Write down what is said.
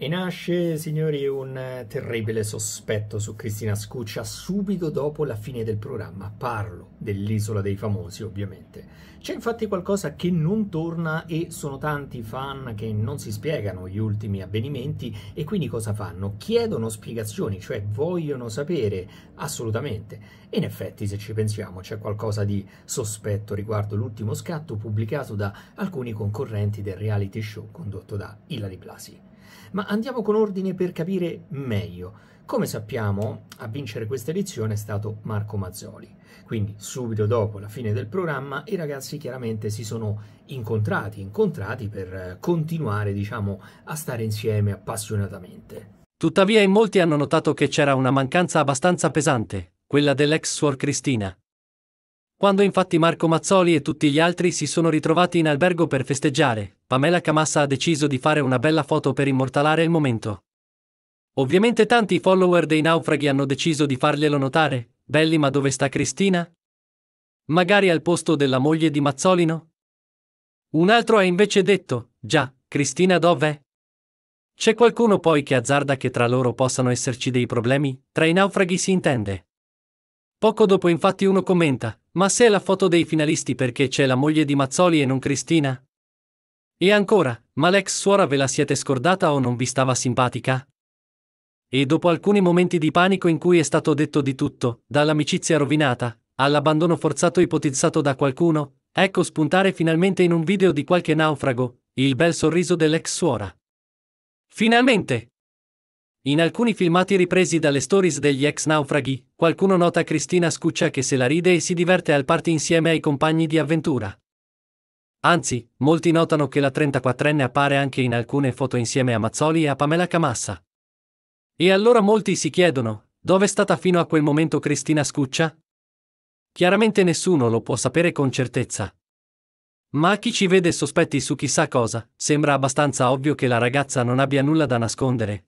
E nasce, signori, un eh, terribile sospetto su Cristina Scuccia subito dopo la fine del programma. Parlo dell'isola dei famosi, ovviamente. C'è infatti qualcosa che non torna e sono tanti fan che non si spiegano gli ultimi avvenimenti e quindi cosa fanno? Chiedono spiegazioni, cioè vogliono sapere assolutamente. E in effetti, se ci pensiamo, c'è qualcosa di sospetto riguardo l'ultimo scatto pubblicato da alcuni concorrenti del reality show condotto da Hilary Blasi. Ma andiamo con ordine per capire meglio. Come sappiamo, a vincere questa edizione è stato Marco Mazzoli. Quindi, subito dopo la fine del programma, i ragazzi chiaramente si sono incontrati, incontrati per eh, continuare, diciamo, a stare insieme appassionatamente. Tuttavia, in molti hanno notato che c'era una mancanza abbastanza pesante, quella dell'ex suor Cristina. Quando infatti Marco Mazzoli e tutti gli altri si sono ritrovati in albergo per festeggiare, Pamela Camassa ha deciso di fare una bella foto per immortalare il momento. Ovviamente tanti follower dei naufraghi hanno deciso di farglielo notare, belli ma dove sta Cristina? Magari al posto della moglie di Mazzolino? Un altro ha invece detto, già, Cristina dov'è? C'è qualcuno poi che azzarda che tra loro possano esserci dei problemi, tra i naufraghi si intende. Poco dopo infatti uno commenta, ma se è la foto dei finalisti perché c'è la moglie di Mazzoli e non Cristina? E ancora, ma l'ex suora ve la siete scordata o non vi stava simpatica? E dopo alcuni momenti di panico in cui è stato detto di tutto, dall'amicizia rovinata, all'abbandono forzato ipotizzato da qualcuno, ecco spuntare finalmente in un video di qualche naufrago, il bel sorriso dell'ex suora. Finalmente! In alcuni filmati ripresi dalle stories degli ex naufraghi, qualcuno nota Cristina Scuccia che se la ride e si diverte al party insieme ai compagni di avventura. Anzi, molti notano che la 34enne appare anche in alcune foto insieme a Mazzoli e a Pamela Camassa. E allora molti si chiedono, dove è stata fino a quel momento Cristina Scuccia? Chiaramente nessuno lo può sapere con certezza. Ma a chi ci vede sospetti su chissà cosa, sembra abbastanza ovvio che la ragazza non abbia nulla da nascondere,